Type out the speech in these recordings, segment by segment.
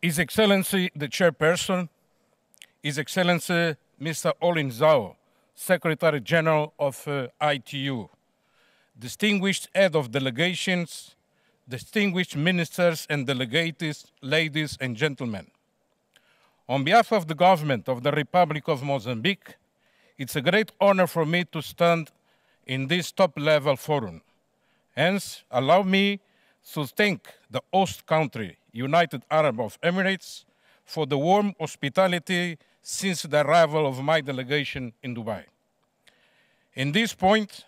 His Excellency the Chairperson, His Excellency Mr. Olin Zhao, Secretary General of uh, ITU, distinguished head of delegations, distinguished ministers and delegates, ladies and gentlemen. On behalf of the government of the Republic of Mozambique, it's a great honor for me to stand in this top-level forum. Hence, allow me to thank the host country, United Arab of Emirates, for the warm hospitality since the arrival of my delegation in Dubai. In this point,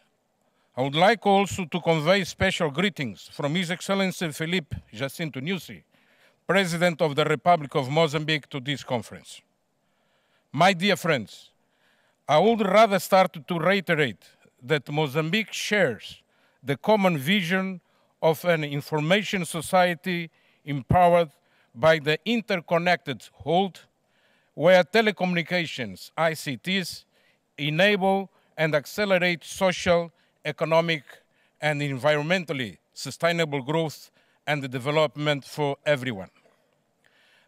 I would like also to convey special greetings from His Excellency Philippe Jacinto Nussi, President of the Republic of Mozambique to this conference. My dear friends, I would rather start to reiterate that Mozambique shares the common vision of an information society empowered by the interconnected world, where telecommunications, ICTs, enable and accelerate social, economic, and environmentally sustainable growth and development for everyone.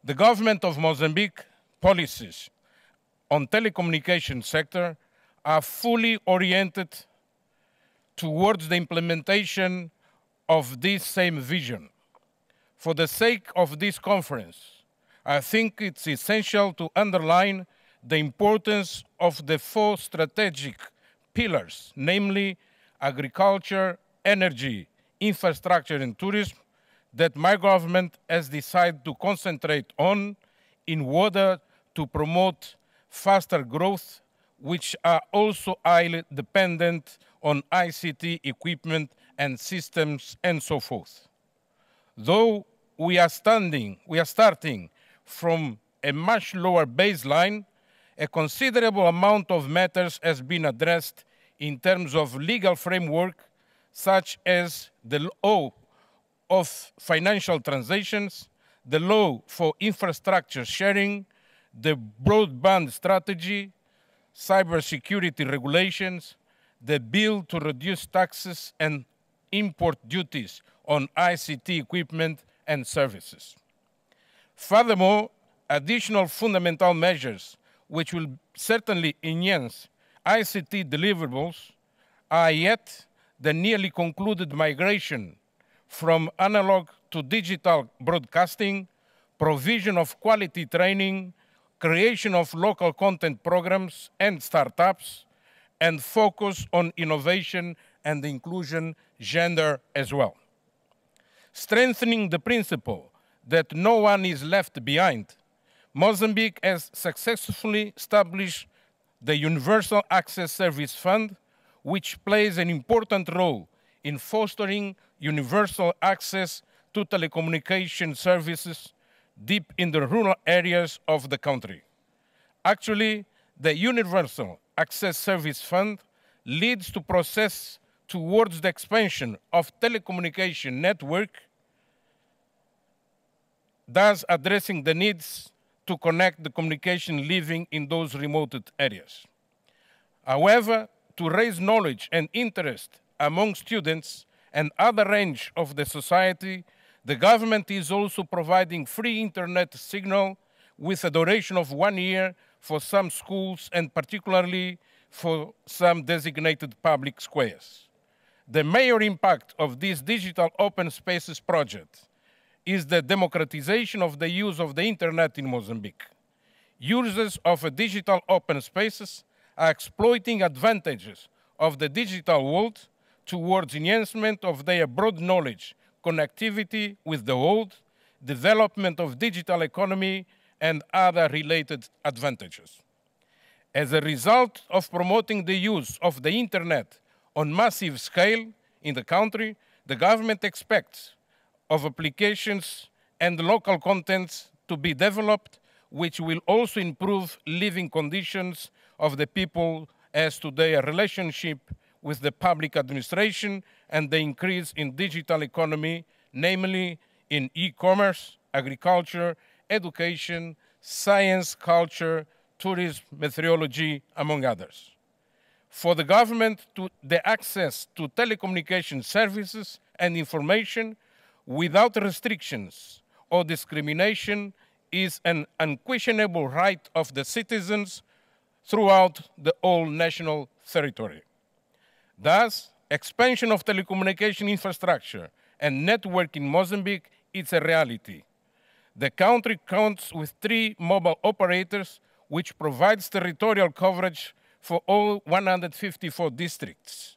The government of Mozambique policies on telecommunication sector are fully oriented towards the implementation of this same vision. For the sake of this conference, I think it's essential to underline the importance of the four strategic pillars, namely agriculture, energy, infrastructure and tourism, that my government has decided to concentrate on in order to promote faster growth, which are also highly dependent on ICT equipment and systems and so forth. Though we are standing, we are starting from a much lower baseline, a considerable amount of matters has been addressed in terms of legal framework, such as the law of financial transactions, the law for infrastructure sharing, the broadband strategy, cybersecurity regulations, the bill to reduce taxes and import duties on ICT equipment and services. Furthermore, additional fundamental measures which will certainly enhance ICT deliverables are yet the nearly concluded migration from analog to digital broadcasting, provision of quality training, creation of local content programs and startups, and focus on innovation and inclusion gender as well. Strengthening the principle that no one is left behind, Mozambique has successfully established the Universal Access Service Fund, which plays an important role in fostering universal access to telecommunication services deep in the rural areas of the country. Actually, the Universal Access Service Fund leads to process towards the expansion of telecommunication network, thus addressing the needs to connect the communication living in those remote areas. However, to raise knowledge and interest among students and other range of the society, the government is also providing free internet signal with a duration of one year for some schools and particularly for some designated public squares. The major impact of this digital open spaces project is the democratization of the use of the internet in Mozambique. Users of digital open spaces are exploiting advantages of the digital world towards enhancement of their broad knowledge, connectivity with the world, development of digital economy, and other related advantages. As a result of promoting the use of the internet on massive scale in the country, the government expects of applications and local contents to be developed, which will also improve living conditions of the people as to their relationship with the public administration and the increase in digital economy, namely in e-commerce, agriculture, education, science, culture, tourism, meteorology, among others for the government to the access to telecommunication services and information without restrictions or discrimination is an unquestionable right of the citizens throughout the whole national territory. Thus, expansion of telecommunication infrastructure and network in Mozambique is a reality. The country counts with three mobile operators, which provides territorial coverage for all 154 districts.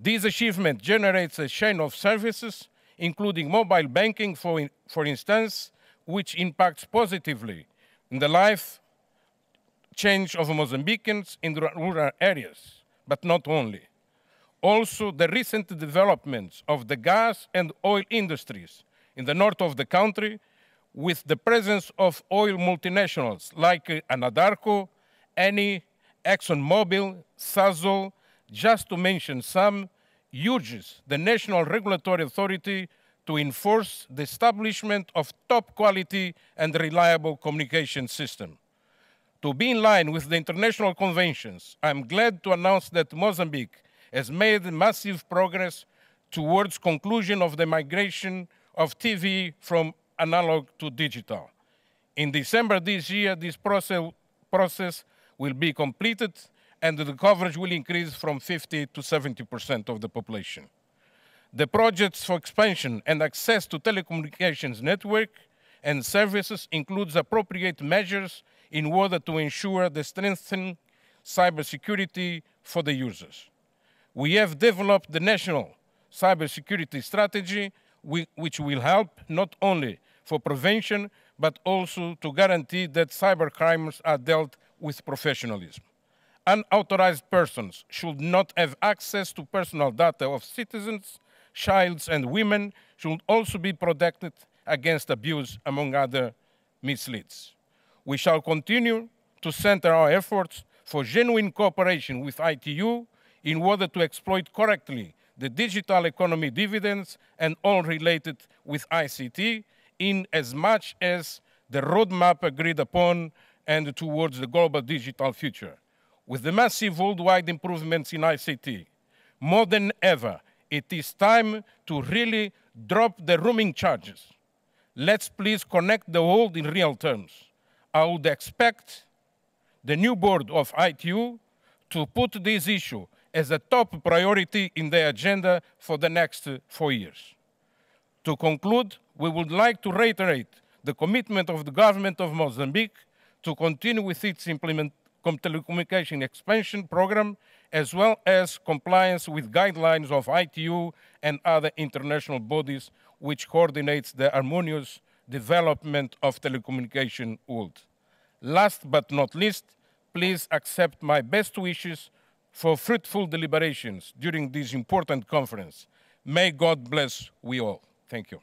This achievement generates a chain of services, including mobile banking, for, for instance, which impacts positively in the life change of Mozambicans in rural areas, but not only. Also, the recent developments of the gas and oil industries in the north of the country with the presence of oil multinationals like Anadarko, Eni, ExxonMobil, Sasol, just to mention some, urges the National Regulatory Authority to enforce the establishment of top quality and reliable communication system. To be in line with the international conventions, I'm glad to announce that Mozambique has made massive progress towards conclusion of the migration of TV from analog to digital. In December this year, this process will be completed and the coverage will increase from 50 to 70% of the population. The projects for expansion and access to telecommunications network and services includes appropriate measures in order to ensure the strengthening cybersecurity for the users. We have developed the national cybersecurity strategy, which will help not only for prevention, but also to guarantee that cyber crimes are dealt with professionalism. Unauthorized persons should not have access to personal data of citizens, childs and women should also be protected against abuse, among other misleads. We shall continue to center our efforts for genuine cooperation with ITU in order to exploit correctly the digital economy dividends and all related with ICT in as much as the roadmap agreed upon and towards the global digital future. With the massive worldwide improvements in ICT, more than ever, it is time to really drop the roaming charges. Let's please connect the world in real terms. I would expect the new board of ITU to put this issue as a top priority in their agenda for the next four years. To conclude, we would like to reiterate the commitment of the government of Mozambique to continue with its implement telecommunication expansion program, as well as compliance with guidelines of ITU and other international bodies which coordinates the harmonious development of telecommunication world. Last but not least, please accept my best wishes for fruitful deliberations during this important conference. May God bless we all. Thank you.